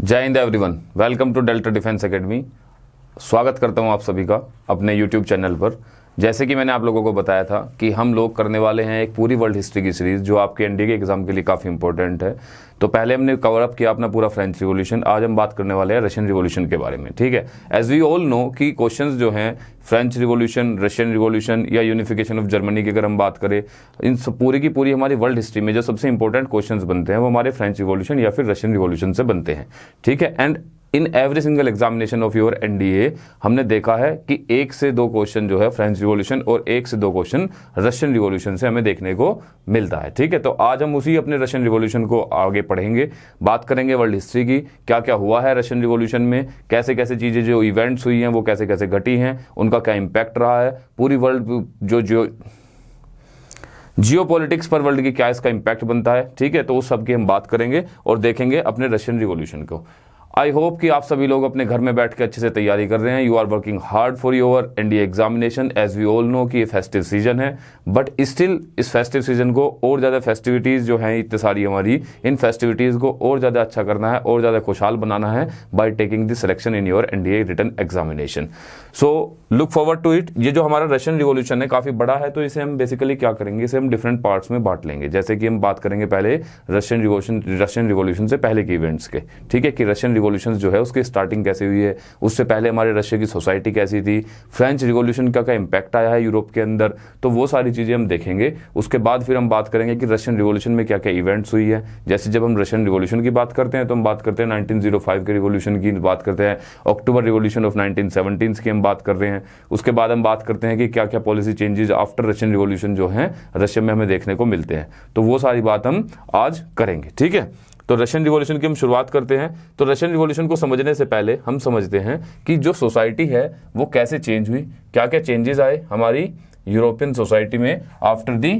जय हिंद everyone welcome to delta defence academy स्वागत करता हूं आप सभी का अपने यूट्यूब चैनल पर जैसे कि मैंने आप लोगों को बताया था कि हम लोग करने वाले हैं एक पूरी वर्ल्ड हिस्ट्री की सीरीज़ जो आपके एनडीए के एग्ज़ाम के लिए काफ़ी इंपॉर्टेंट है तो पहले हमने कवर अप किया अपना पूरा फ्रेंच रिवॉल्यूशन आज हम बात करने वाले हैं रशियन रिवोल्यूशन के बारे में ठीक है एज वी ऑल नो कि क्वेश्चंस जो हैं फ्रेंच रिवोल्यूशन रशियन रिवोल्यूशन या यूनिफिकेशन ऑफ जर्मनी की अगर हम बात करें इन सब पूरी की पूरी हमारी वर्ल्ड हिस्ट्री में जो सबसे इंपॉर्टेंट क्वेश्चन बनते हैं वो हमारे फ्रेंच रिवोल्यूशन या फिर रशियन रिवोल्यूशन से बनते हैं ठीक है and in every single examination of your NDA हमने देखा है कि एक से दो क्वेश्चन जो है फ्रेंच रिवोल्यूशन और एक से दो क्वेश्चन रशियन रिवोल्यूशन से हमें देखने को मिलता है ठीक है तो आज हम उसी अपने रशियन रिवोल्यूशन को आगे पढ़ेंगे बात करेंगे वर्ल्ड हिस्ट्री की क्या क्या हुआ है रशियन रिवोल्यूशन में कैसे कैसे चीज़ें जो इवेंट्स हुई हैं वो कैसे कैसे घटी हैं उनका क्या इंपैक्ट रहा है पूरी वर्ल्ड जो जो जियोपॉलिटिक्स पर वर्ल्ड की क्या इसका इंपैक्ट बनता है ठीक है तो उस सब की हम बात करेंगे और देखेंगे अपने रशियन रिवॉल्यूशन को आई होप कि आप सभी लोग अपने घर में बैठ के अच्छे से तैयारी कर रहे हैं you are working hard for your NDA examination as we all know कि ये फेस्टिव सीजन है बट स्टिल इस फेस्टिव सीजन को और ज़्यादा फेस्टिविटीज़ जो है इतनी सारी हमारी इन फेस्टिविटीज़ को और ज़्यादा अच्छा करना है और ज़्यादा खुशहाल बनाना है by taking the selection in your N D written examination so look forward to it ये जो हमारा रशियन रिवोल्यूशन है काफ़ी बड़ा है तो इसे हम बेसिकली क्या करेंगे इसे हम डिफरेंट पार्ट्स में बांट लेंगे जैसे कि हम बात करेंगे पहले रशियन रिवोल्यूशन रशियन रिवोल्यूशन से पहले के इवेंट्स के ठीक है कि रशियन रिवोल्यूशन जो है उसकी स्टार्टिंग कैसे हुई है उससे पहले हमारे रशिया की सोसाइटी कैसी थी फ्रेंच रिवोल्यूशन का क्या इम्पैक्ट आया है यूरोप के अंदर तो वो सारी चीज़ें हम देखेंगे उसके बाद फिर हम बात करेंगे कि रशियन रिवोल्यूशन में क्या क्या इवेंट्स हुई है जैसे जब हम रशियन रिवोल्यूशन की बात करते हैं तो हम बात करते हैं नाइनटीन oh के रिवोल्यूशन की बात करते हैं अक्टूबर रिवोल्यूशन ऑफ नाइनटीन की हम बात कर रहे हैं उसके बाद हम बात करते हैं कि क्या क्या policy changes after Russian revolution जो है रशिया में हमें देखने को मिलते हैं तो वो सारी बात हम आज करेंगे ठीक है तो रशियन रिवॉल्यूशन की हम शुरुआत करते हैं तो रशियन रिवॉल्यूशन को समझने से पहले हम समझते हैं कि जो सोसाइटी है वो कैसे चेंज हुई क्या क्या चेंजेस आए हमारी यूरोपियन सोसाइटी में आफ्टर दी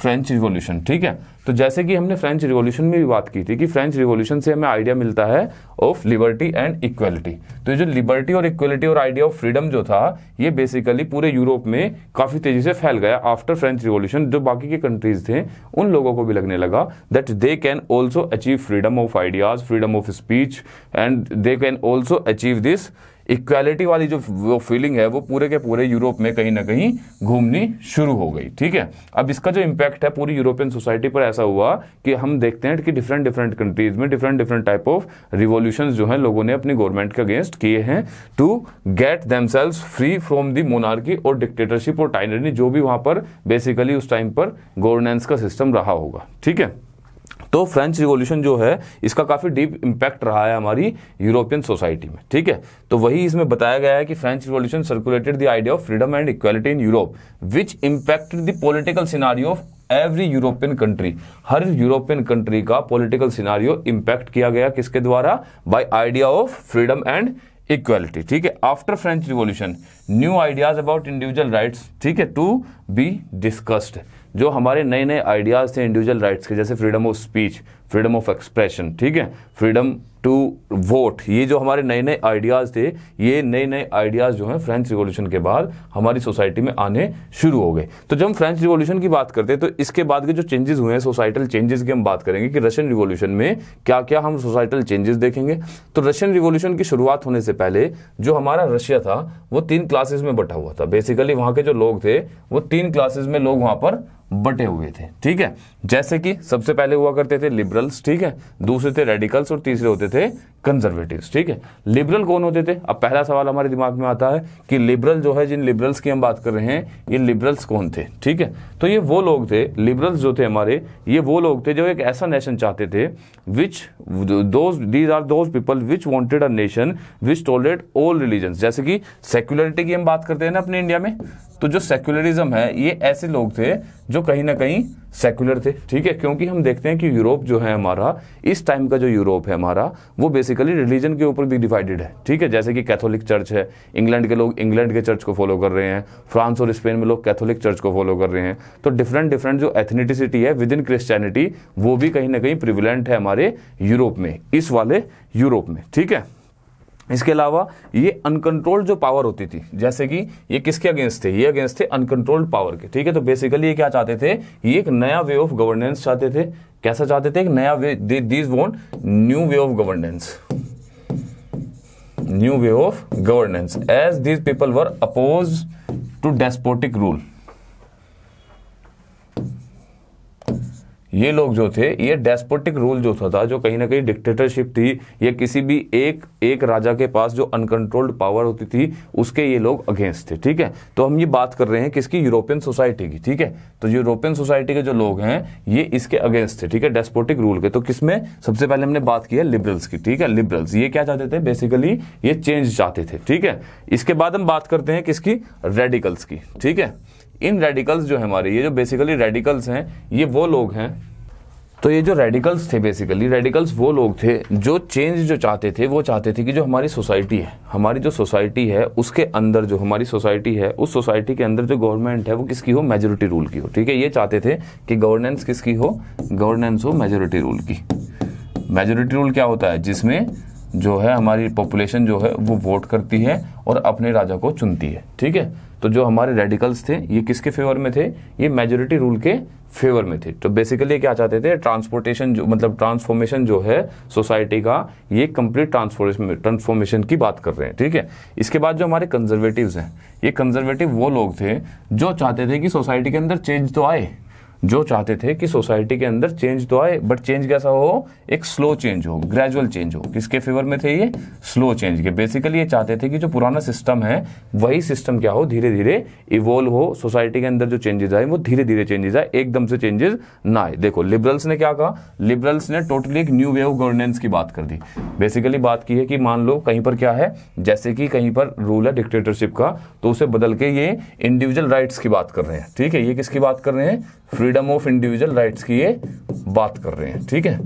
फ्रेंच रिवॉल्यूशन ठीक है तो जैसे कि हमने फ्रेंच रिवॉल्यूशन में भी बात की थी कि फ्रेंच रिवॉल्यूशन से हमें आइडिया मिलता है ऑफ लिबर्टी एंड इक्वलिटी तो ये जो लिबर्टी और इक्वलिटी और आइडिया ऑफ फ्रीडम जो था ये बेसिकली पूरे यूरोप में काफ़ी तेजी से फैल गया आफ्टर फ्रेंच रिवॉल्यूशन जो बाकी के कंट्रीज थे उन लोगों को भी लगने लगा that they can also achieve freedom of ideas freedom of speech and they can also achieve this equality वाली जो वो फीलिंग है वो पूरे के पूरे यूरोप में कहीं ना कहीं घूमनी शुरू हो गई ठीक है अब इसका जो इम्पैक्ट है पूरी यूरोपियन सोसाइटी पर ऐसा हुआ कि हम देखते हैं कि डिफरेंट डिफरेंट कंट्रीज में different different type of revolution जो है लोगों ने अपनी गवर्नमेंट के अगेंस्ट किए हैं to get them free from the monarchy और डिक्टेटरशिप और टाइनरी जो भी वहां पर बेसिकली उस टाइम पर गवर्नेंस का सिस्टम रहा होगा ठीक है तो फ्रेंच रिवॉल्यूशन जो है इसका काफ़ी डीप इंपैक्ट रहा है हमारी यूरोपियन सोसाइटी में ठीक है तो वही इसमें बताया गया है कि French revolution circulated the idea of freedom and equality in Europe which impacted the political scenario of every European country हर यूरोपियन कंट्री का पोलिटिकल सिनारियो इंपैक्ट किया गया किसके द्वारा by idea of freedom and equality ठीक है after French revolution new ideas about individual rights ठीक है टू बी डिस्कस्ड जो हमारे नए नए आइडियाज़ थे इंडिविजुअल राइट्स के जैसे freedom of speech freedom of expression ठीक है फ्रीडम टू वोट ये जो हमारे नए नए आइडियाज़ थे ये नए नए आइडियाज़ जो हैं फ्रेंच रिवॉल्यूशन के बाद हमारी सोसाइटी में आने शुरू हो गए तो जब हम फ्रेंच रिवॉल्यूशन की बात करते हैं तो इसके बाद के जो चेंजेस हुए हैं सोसाइटल चेंजेस की हम बात करेंगे कि रशियन रिवॉल्यूशन में क्या क्या हम सोसाइटल चेंजेस देखेंगे तो रशियन रिवॉल्यूशन की शुरुआत होने से पहले जो हमारा रशिया था वो तीन क्लासेज में बटा हुआ था बेसिकली वहाँ के जो लोग थे वो तीन क्लासेज में लोग वहाँ पर बटे हुए थे ठीक है जैसे कि सबसे पहले हुआ करते थे लिबरल लिबरल्स ठीक है दूसरे थे रेडिकल्स और तीसरे होते थे कंजर्वेटिव्स ठीक है लिबरल कौन होते थे अब पहला सवाल हमारे दिमाग में आता है कि लिबरल जो है जिन लिबरल्स की हम बात कर रहे हैं ये लिबरल्स कौन थे ठीक है तो ये वो लोग थे लिबरल्स जो थे हमारे ये वो लोग थे जो एक ऐसा नेशन चाहते थे which those are those people which wanted a nation which tolerate all religion जैसे कि सेक्युलरिटी की हम बात करते हैं ना अपने इंडिया में तो जो सेक्युलरिज्म है ये ऐसे लोग थे जो कहीं ना कहीं सेकुलर थे ठीक है क्योंकि हम देखते हैं कि यूरोप जो है हमारा इस टाइम का जो यूरोप है हमारा वो बेसिकली रिलीजन के ऊपर भी डिवाइडेड है ठीक है जैसे कि कैथोलिक चर्च है इंग्लैंड के लोग इंग्लैंड के चर्च को फॉलो कर रहे हैं फ्रांस और स्पेन में लोग कैथोलिक चर्च को फॉलो कर रहे हैं तो डिफरेंट डिफरेंट जो एथनिटिसिटी है विद इन क्रिस्चैनिटी वो भी कहीं ना कहीं प्रिविलेंट है हमारे यूरोप में इस वाले यूरोप में ठीक है इसके अलावा ये अनकंट्रोल्ड जो पावर होती थी जैसे कि ये किसके अगेंस्ट थे ये अगेंस्ट थे अनकंट्रोल्ड पावर के ठीक है तो बेसिकली ये क्या चाहते थे ये एक नया वे ऑफ गवर्नेंस चाहते थे कैसा चाहते थे एक नया way these want new way of governance new way of governance as these people were oppose to despotic rule ये लोग जो थे ये डेस्पोटिक रूल जो था, था जो कहीं ना कहीं डिक्टेटरशिप थी ये किसी भी एक एक राजा के पास जो अनकंट्रोल्ड पावर होती थी उसके ये लोग अगेंस्ट थे ठीक है तो हम ये बात कर रहे हैं किसकी यूरोपियन सोसाइटी की ठीक है तो यूरोपियन सोसाइटी के जो लोग हैं ये इसके अगेंस्ट थे ठीक है डेस्पोटिक रूल के तो किसमें सबसे पहले हमने बात की है लिबरल्स की ठीक है लिबरल्स ये क्या चाहते थे बेसिकली ये चेंज चाहते थे ठीक है इसके बाद हम बात करते हैं किसकी रेडिकल्स की ठीक है इन रेडिकल्स जो हमारे ये जो बेसिकली रेडिकल्स हैं ये वो लोग हैं तो ये जो रेडिकल्स थे बेसिकली रेडिकल्स वो लोग थे जो चेंज जो चाहते थे वो चाहते थे कि जो हमारी सोसाइटी है हमारी जो सोसाइटी है उसके अंदर जो हमारी सोसाइटी है उस सोसाइटी के अंदर जो गवर्नमेंट है वो किसकी हो मेजोरिटी रूल की हो ठीक है ये चाहते थे कि गवर्नेंस किसकी हो गवर्नेंस हो मेजोरिटी रूल की मेजोरिटी रूल क्या होता है जिसमें जो है हमारी पॉपुलेशन जो है वो वोट करती है और अपने राजा को चुनती है ठीक है तो जो हमारे रेडिकल्स थे ये किसके फेवर में थे ये मेजोरिटी रूल के फेवर में थे तो बेसिकली क्या चाहते थे ट्रांसपोर्टेशन जो मतलब ट्रांसफॉर्मेशन जो है सोसाइटी का ये कंप्लीट ट्रांसफॉर्मेशन ट्रांसफॉर्मेशन की बात कर रहे हैं ठीक है इसके बाद जो हमारे कंजर्वेटिव्स हैं ये कंजर्वेटिव वो लोग थे जो चाहते थे कि सोसाइटी के अंदर चेंज तो आए जो चाहते थे कि सोसाइटी के अंदर चेंज तो आए बट चेंज कैसा हो एक स्लो चेंज हो ग्रेजुअल चेंज हो किसके फेवर में थे ये स्लो चेंज के बेसिकली ये चाहते थे कि जो पुराना सिस्टम है वही सिस्टम क्या हो धीरे धीरे इवोल्व हो सोसाइटी के अंदर जो चेंजेस आए वो धीरे धीरे चेंजेस आए एकदम से चेंजेस ना आए देखो लिबरल्स ने क्या कहा लिबरल्स ने टोटली एक न्यू वे ऑफ गवर्नेंस की बात कर दी बेसिकली बात की है कि मान लो कहीं पर क्या है जैसे कि कहीं पर रूल है डिक्टेटरशिप का तो उसे बदल के ये इंडिविजुअल राइट्स की बात कर रहे हैं ठीक है ये किसकी बात कर रहे हैं free freedom of individual rights की ये बात कर रहे हैं ठीक है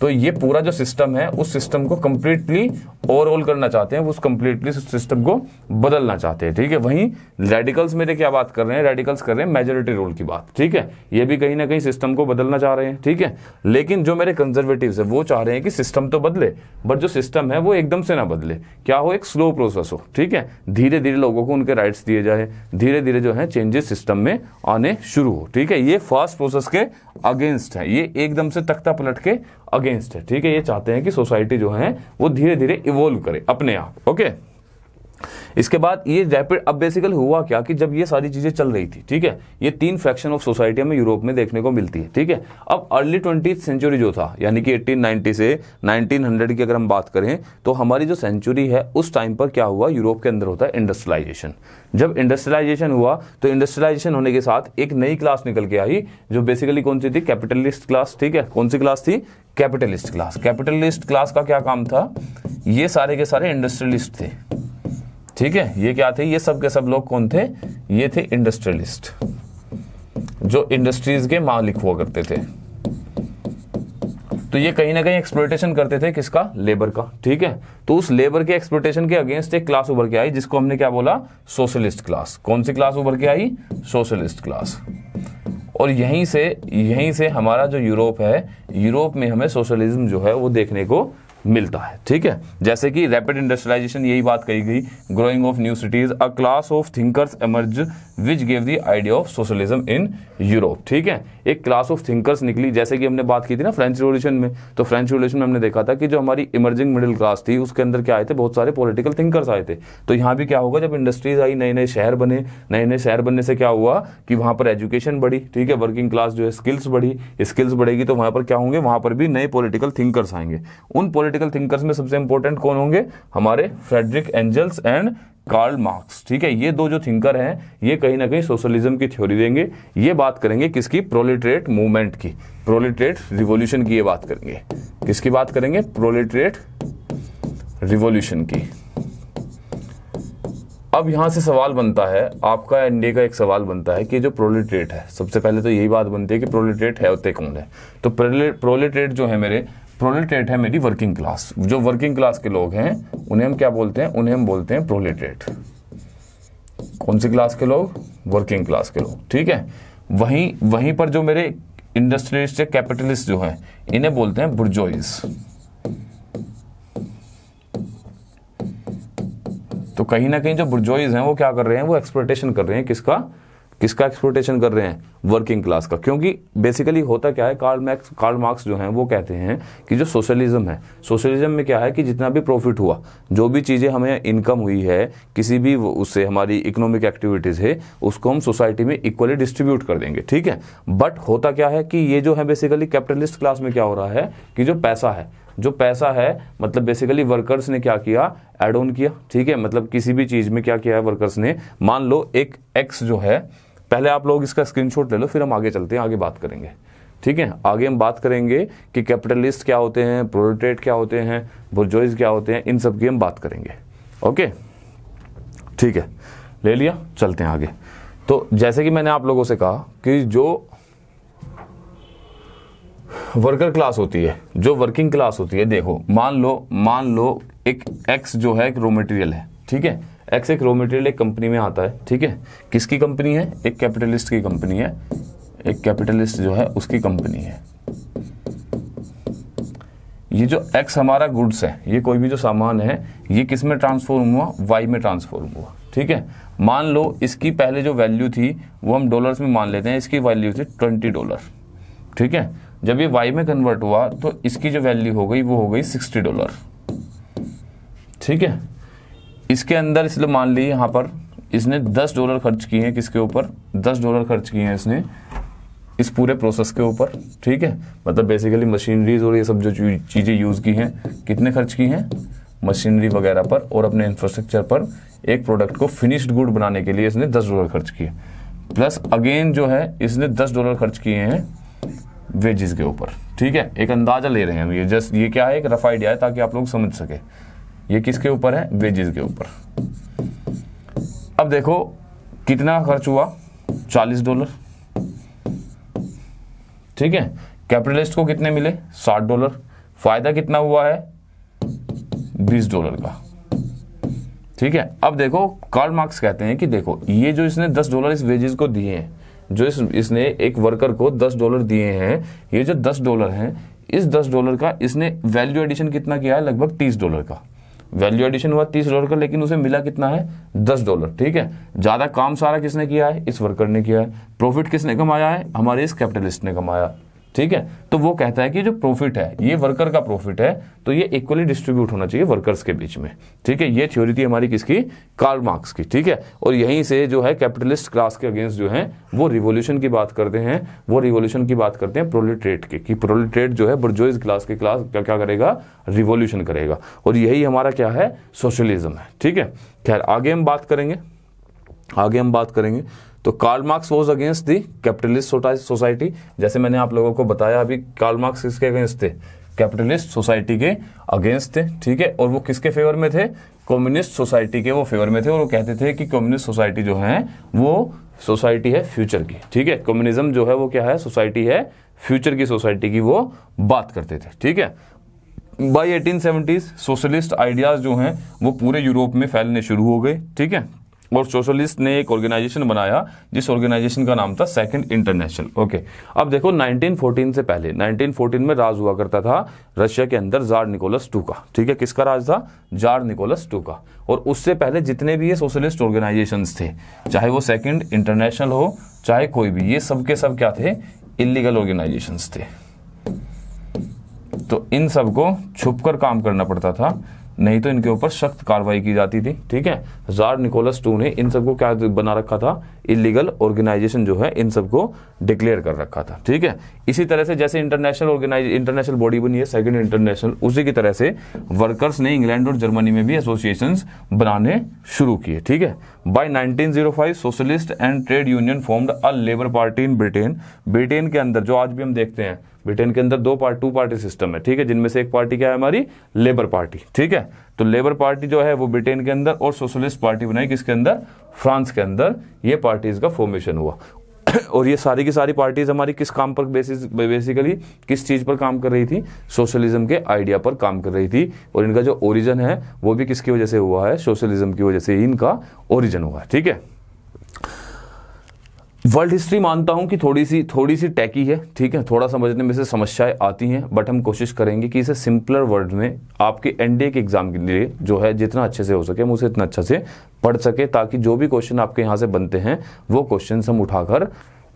तो ये पूरा जो सिस्टम है उस सिस्टम को कंप्लीटली ओवरऑल करना चाहते हैं वो उस कंप्लीटली सिस्टम को बदलना चाहते हैं ठीक है वहीं रेडिकल्स मेरे क्या बात कर रहे हैं रेडिकल्स कर रहे हैं मेजोरिटी रूल की बात ठीक है ये भी कहीं ना कहीं सिस्टम को बदलना चाह रहे हैं ठीक है लेकिन जो मेरे कंजर्वेटिव है वो चाह रहे हैं कि सिस्टम तो बदले बट जो सिस्टम है वो एकदम से ना बदले क्या हो एक स्लो प्रोसेस हो ठीक है धीरे धीरे लोगों को उनके राइट्स दिए जाए धीरे धीरे जो है चेंजेस सिस्टम में आने शुरू हो ठीक है ये फास्ट प्रोसेस के अगेंस्ट है ये एकदम से तख्ता पलट के अगेंस्ट है ठीक है ये चाहते हैं कि सोसाइटी जो है वो धीरे धीरे इवोल्व करे अपने आप ओके इसके बाद ये रैपिड अब बेसिकल हुआ क्या कि जब ये सारी चीजें चल रही थी ठीक है ये तीन फैक्शन ऑफ सोसाइटी में यूरोप में देखने को मिलती है ठीक है अब अर्ली ट्वेंटी सेंचुरी जो था यानी कि 1890 से 1900 की अगर हम बात करें तो हमारी जो सेंचुरी है उस टाइम पर क्या हुआ यूरोप के अंदर होता है इंडस्ट्रियलाइजेशन जब इंडस्ट्रियलाइजेशन हुआ तो इंडस्ट्रियलाइजेशन होने के साथ एक नई क्लास निकल के आई जो बेसिकली कौन सी थी कैपिटलिस्ट क्लास ठीक है कौन सी क्लास थी कैपिटलिस्ट क्लास कैपिटलिस्ट क्लास का क्या काम था ये सारे के सारे इंडस्ट्रियलिस्ट थे ठीक है ये क्या थे ये सब के सब लोग कौन थे ये थे इंडस्ट्रियलिस्ट जो इंडस्ट्रीज के मालिक हुआ करते थे तो ये कहीं ना कहीं एक्सप्लोटेशन करते थे किसका लेबर का ठीक है तो उस लेबर के एक्सप्लोटेशन के अगेंस्ट एक क्लास उभर के आई जिसको हमने क्या बोला सोशलिस्ट क्लास कौन सी क्लास उभर के आई सोशलिस्ट क्लास और यहीं से यहीं से हमारा जो यूरोप है यूरोप में हमें सोशलिज्म जो है वो देखने को मिलता है ठीक है जैसे कि रैपिड इंडस्ट्रियलाइजेशन यही बात कही गई growing of new cities a class of thinkers emerge which gave the idea of socialism in Europe ठीक है एक क्लास ऑफ थिंकर्स निकली जैसे कि हमने बात की थी ना फ्रेंच रिवोल्यूशन में तो फ्रेंच रिवोल्यूशन में हमने देखा था कि जो हमारी इमर्जिंग मिडिल क्लास थी उसके अंदर क्या आए थे बहुत सारे पॉलिटिकल थिंकर्स आए थे तो यहाँ भी क्या होगा जब इंडस्ट्रीज आई नए नए शहर बने नए नए शहर बनने से क्या हुआ कि वहाँ पर एजुकेशन बढ़ी ठीक है वर्किंग क्लास जो है स्किल्स बढ़ी स्किल्स बढ़ेगी तो वहाँ पर क्या होंगे वहाँ पर भी नए पोलिटिकल थिंकर्स आएंगे उन पॉलिटिकल क्रिटिकल थिंकर्स में सबसे इंपॉर्टेंट कौन होंगे हमारे Friedrich Engels and Karl Marx ठीक है ये दो जो थिंकर हैं ये कहीं ना कहीं सोशलिज्म की थ्योरी देंगे ये बात करेंगे किसकी प्रोलिट्रेट मूवमेंट की प्रोलिट्रेट रिवोल्यूशन की ये बात करेंगे किसकी बात करेंगे प्रोलिट्रेट रिवोल्यूशन की अब यहां से सवाल बनता है आपका एनडीए का एक सवाल बनता है कि जो प्रोलिट्रेट है सबसे पहले तो यही बात बनती है कि प्रोलिट्रेट है होते कौन है तो प्रोलिट्रेट जो है मेरे प्रोलेटेट है मेरी वर्किंग क्लास जो वर्किंग क्लास के लोग हैं उन्हें हम क्या बोलते हैं उन्हें हम बोलते हैं प्रोलेटेट कौन सी क्लास के लोग वर्किंग क्लास के लोग ठीक है वहीं वहीं पर जो मेरे इंडस्ट्रियलिस्ट या कैपिटलिस्ट जो हैं इन्हें बोलते हैं बुर्जोइस तो कहीं ना कहीं जो बुर्जोइज हैं वो क्या कर रहे हैं वो एक्सप्लोटेशन कर रहे हैं किसका किसका एक्सप्लोटेशन कर रहे हैं वर्किंग क्लास का क्योंकि बेसिकली होता क्या है कार्ल मैक्स कार्ल मार्क्स जो हैं वो कहते हैं कि जो सोशलिज्म है सोशलिज्म में क्या है कि जितना भी प्रॉफिट हुआ जो भी चीज़ें हमें इनकम हुई है किसी भी उससे हमारी इकोनॉमिक एक्टिविटीज़ है उसको हम सोसाइटी में इक्वली डिस्ट्रीब्यूट कर देंगे ठीक है बट होता क्या है कि ये जो है बेसिकली कैपिटलिस्ट क्लास में क्या हो रहा है कि जो पैसा है जो पैसा है मतलब बेसिकली वर्कर्स ने क्या किया एड ऑन किया ठीक है मतलब किसी भी चीज़ में क्या किया है वर्कर्स ने मान लो एक एक्स जो है पहले आप लोग इसका स्क्रीनशॉट ले लो फिर हम आगे चलते हैं आगे बात करेंगे ठीक है आगे हम बात करेंगे कि कैपिटलिस्ट क्या होते हैं प्रोटेट क्या होते हैं बुरजोइ क्या होते हैं इन सब की हम बात करेंगे ओके ठीक है ले लिया चलते हैं आगे तो जैसे कि मैंने आप लोगों से कहा कि जो वर्कर क्लास होती है जो वर्किंग क्लास होती है देखो मान लो मान लो एक एक्स जो है एक रो मटेरियल है ठीक है एक्स एक रॉ मटेरियल एक कंपनी में आता है ठीक है किसकी कंपनी है एक कैपिटलिस्ट की कंपनी है एक कैपिटलिस्ट जो है उसकी कंपनी है ये जो एक्स हमारा गुड्स है ये कोई भी जो सामान है ये किस में ट्रांसफॉर्म हुआ वाई में ट्रांसफॉर्म हुआ ठीक है मान लो इसकी पहले जो वैल्यू थी वो हम डॉलर्स में मान लेते हैं इसकी वैल्यू थी ट्वेंटी डॉलर ठीक है जब ये वाई में कन्वर्ट हुआ तो इसकी जो वैल्यू हो गई वो हो गई सिक्सटी डॉलर ठीक है इसके अंदर इसलिए मान ली यहाँ पर इसने दस डॉलर खर्च किए हैं किसके ऊपर दस डॉलर खर्च किए हैं इसने इस पूरे प्रोसेस के ऊपर ठीक है मतलब बेसिकली मशीनरीज और ये सब जो चीज़ें यूज़ की हैं कितने खर्च की हैं मशीनरी वगैरह पर और अपने इंफ्रास्ट्रक्चर पर एक प्रोडक्ट को फिनिश्ड गुड बनाने के लिए इसने दस डॉलर खर्च किए प्लस अगेन जो है इसने दस डॉलर खर्च किए हैं वेजेस के ऊपर ठीक है एक अंदाज़ा ले रहे हैं हम ये जस्ट ये क्या है एक रफ आइडिया है ताकि आप लोग समझ सके ये किसके ऊपर है वेजेस के ऊपर अब देखो कितना खर्च हुआ चालीस डॉलर ठीक है कैपिटलिस्ट को कितने मिले साठ डॉलर फायदा कितना हुआ है बीस डॉलर का ठीक है अब देखो कार्ल मार्क्स कहते हैं कि देखो ये जो इसने दस डॉलर इस वेजेस को दिए हैं जो इस इसने एक वर्कर को दस डॉलर दिए हैं ये जो दस डॉलर हैं इस दस डॉलर का इसने वैल्यू एडिशन कितना किया है लगभग तीस डॉलर का वैल्यू एडिशन हुआ तीस डॉलर का लेकिन उसे मिला कितना है दस डॉलर ठीक है ज़्यादा काम सारा किसने किया है इस वर्कर ने किया है प्रॉफिट किसने कमाया है हमारे इस कैपिटलिस्ट ने कमाया ठीक है तो वो कहता है कि जो प्रॉफिट है ये वर्कर का प्रॉफिट है तो ये इक्वली डिस्ट्रीब्यूट होना चाहिए वर्कर्स के बीच में ठीक है ये थ्योरी थी हमारी किसकी कार्ल मार्क्स की ठीक है और यहीं से जो है कैपिटलिस्ट क्लास के अगेंस्ट जो है वो रिवोल्यूशन की बात करते हैं वो रिवोल्यूशन की बात करते हैं प्रोलिट्रेट की कि प्रोलिट्रेट जो है बुर्जोइज क्लास के क्लास क्या, क्या करेगा रिवोल्यूशन करेगा और यही हमारा क्या है सोशलिज्म है ठीक है खैर आगे हम बात करेंगे आगे हम बात करेंगे तो Karl Marx was against the capitalist society जैसे मैंने आप लोगों को बताया अभी कार्ल मार्क्स किसके अगेंस्ट थे कैपिटलिस्ट सोसाइटी के अगेंस्ट थे ठीक है और वो किसके फेवर में थे कम्युनिस्ट सोसाइटी के वो फेवर में थे और वो कहते थे कि कम्युनिस्ट सोसाइटी जो है वो सोसाइटी है फ्यूचर की ठीक है कम्युनिज्म जो है वो क्या है सोसाइटी है फ्यूचर की सोसाइटी की वो बात करते थे ठीक है बाई एटीन सोशलिस्ट आइडियाज जो हैं वो पूरे यूरोप में फैलने शुरू हो गए ठीक है और सोशलिस्ट ने एक ऑर्गेनाइजेशन बनाया जिस ऑर्गेनाइजेशन का नाम था सेकंड इंटरनेशनल ओके अब देखो 1914 से पहले 1914 में राज हुआ करता था रशिया के अंदर जार निकोलस टू का ठीक है किसका राज था जार निकोलस टू का और उससे पहले जितने भी ये सोशलिस्ट ऑर्गेनाइजेशन थे चाहे वो सेकेंड इंटरनेशनल हो चाहे कोई भी ये सबके सब क्या थे इलीगल ऑर्गेनाइजेशन थे तो इन सबको छुप कर काम करना पड़ता था नहीं तो इनके ऊपर सख्त कार्रवाई की जाती थी ठीक है जार निकोलस टू ने इन सबको क्या बना रखा था इलीगल ऑर्गेनाइजेशन जो है इन सबको डिक्लेयर कर रखा था ठीक है इसी तरह से जैसे इंटरनेशनल ऑर्गेनाइज इंटरनेशनल बॉडी बनी है सेकंड इंटरनेशनल उसी की तरह से वर्कर्स ने इंग्लैंड और जर्मनी में भी एसोसिएशन बनाने शुरू किए ठीक है by five socialist and trade union formed a labour party in Britain Britain के अंदर जो आज भी हम देखते हैं ब्रिटेन के अंदर दो पार्ट टू पार्टी सिस्टम है ठीक है जिनमें से एक पार्टी क्या है हमारी लेबर पार्टी ठीक है तो लेबर पार्टी जो है वो ब्रिटेन के अंदर और सोशलिस्ट पार्टी बनाई किसके अंदर फ्रांस के अंदर ये पार्टीज का फॉर्मेशन हुआ और ये सारी की सारी पार्टीज हमारी किस काम पर बेसिस बेसिकली किस चीज़ पर काम कर रही थी सोशलिज्म के आइडिया पर काम कर रही थी और इनका जो ओरिजन है वो भी किसकी वजह से हुआ है सोशलिज्म की वजह से ही इनका ओरिजन हुआ है ठीक है वर्ल्ड हिस्ट्री मानता हूं कि थोड़ी सी थोड़ी सी टैकी है ठीक है थोड़ा समझने में से समस्याएं आती हैं बट हम कोशिश करेंगे कि इसे सिंपलर वर्ड में आपके एनडीए के एग्जाम के लिए जो है जितना अच्छे से हो सके हम उसे इतना अच्छा से पढ़ सके ताकि जो भी क्वेश्चन आपके यहाँ से बनते हैं वो क्वेश्चन हम उठाकर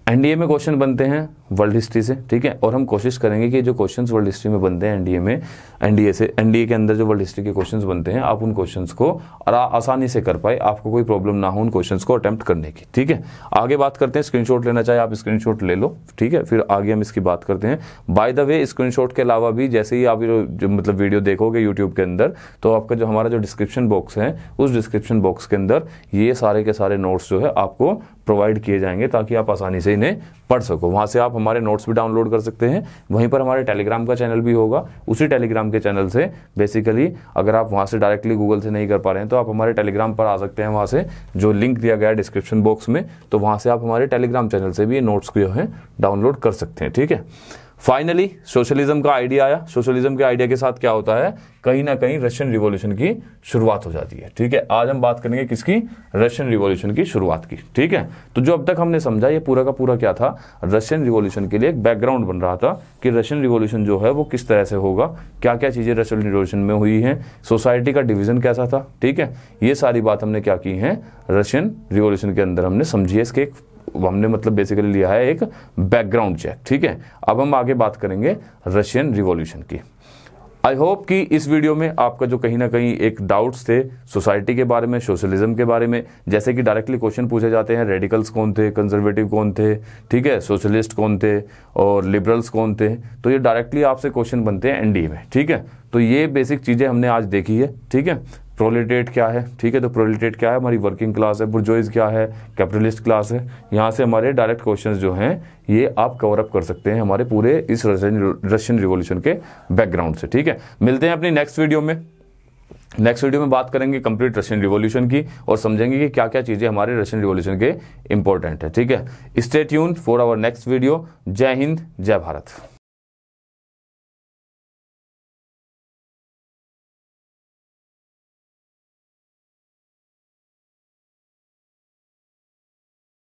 एनडीए में क्वेश्चन बनते हैं वर्ल्ड हिस्ट्री से ठीक है और हम कोशिश करेंगे कि जो क्वेश्चन वर्ल्ड हिस्ट्री में बनते हैं एनडीए में एनडीए से एनडीए के अंदर जो वर्ल्ड हिस्ट्री के क्वेश्चन बनते हैं आप उन क्वेश्चन को आसानी से कर पाए आपको कोई प्रॉब्लम ना हो उन क्वेश्चन को अटैम्प्ट करने की ठीक है आगे बात करते हैं स्क्रीन लेना चाहे आप स्क्रीन ले लो ठीक है फिर आगे हम इसकी बात करते हैं बाय द वे स्क्रीन के अलावा भी जैसे ही आप जो मतलब वीडियो देखोगे यूट्यूब के अंदर तो आपका जो हमारा जो डिस्क्रिप्शन बॉक्स है उस डिस्क्रिप्शन बॉक्स के अंदर ये सारे के सारे नोट्स जो है आपको प्रोवाइड किए जाएंगे ताकि आप आसानी से इन्हें पढ़ सको वहाँ से आप हमारे नोट्स भी डाउनलोड कर सकते हैं वहीं पर हमारे टेलीग्राम का चैनल भी होगा उसी टेलीग्राम के चैनल से बेसिकली अगर आप वहाँ से डायरेक्टली गूगल से नहीं कर पा रहे हैं तो आप हमारे टेलीग्राम पर आ सकते हैं वहाँ से जो लिंक दिया गया है डिस्क्रिप्शन बॉक्स में तो वहाँ से आप हमारे टेलीग्राम चैनल से भी ये नोट्स जो है डाउनलोड कर सकते हैं ठीक है फाइनली सोशलिज्म का आइडिया आया सोशलिज्म के आइडिया के साथ क्या होता है कहीं ना कहीं रशियन रिवॉल्यूशन की शुरुआत हो जाती है ठीक है आज हम बात करेंगे किसकी रशियन रिवॉल्यूशन की शुरुआत की ठीक है तो जो अब तक हमने समझा ये पूरा का पूरा क्या था रशियन रिवॉल्यूशन के लिए एक बैकग्राउंड बन रहा था कि रशियन रिवॉल्यूशन जो है वो किस तरह से होगा क्या क्या चीज़ें रशियन रिवॉल्यूशन में हुई है सोसाइटी का डिविजन कैसा था ठीक है ये सारी बात हमने क्या की है रशियन रिवॉल्यूशन के अंदर हमने समझी है इसके एक हमने मतलब बेसिकली लिया है एक बैकग्राउंड चेक ठीक है अब हम आगे बात करेंगे रशियन रिवॉल्यूशन की आई होप कि इस वीडियो में आपका जो कहीं ना कहीं एक डाउट्स थे सोसाइटी के बारे में सोशलिज्म के बारे में जैसे कि डायरेक्टली क्वेश्चन पूछे जाते हैं रेडिकल्स कौन थे कंजर्वेटिव कौन थे ठीक है सोशलिस्ट कौन थे और लिबरल्स कौन थे तो ये डायरेक्टली आपसे क्वेश्चन बनते हैं एनडीए में ठीक है तो ये बेसिक चीज़ें हमने आज देखी है ठीक है प्रोलिटेट क्या है ठीक है तो प्रोलिटेट क्या है हमारी वर्किंग क्लास है बुरजोइज क्या है कैपिटलिस्ट क्लास है यहाँ से हमारे डायरेक्ट क्वेश्चन जो हैं ये आप कवरअप कर सकते हैं हमारे पूरे इस रशियन रिवोल्यूशन के बैकग्राउंड से ठीक है मिलते हैं अपनी नेक्स्ट वीडियो में नेक्स्ट वीडियो में बात करेंगे कंप्लीट रशियन रिवॉल्यूशन की और समझेंगे कि क्या क्या चीज़ें हमारे रशियन रिवॉल्यूशन के इंपॉर्टेंट है ठीक है स्टेट यून फॉर आवर नेक्स्ट वीडियो जय हिंद जय भारत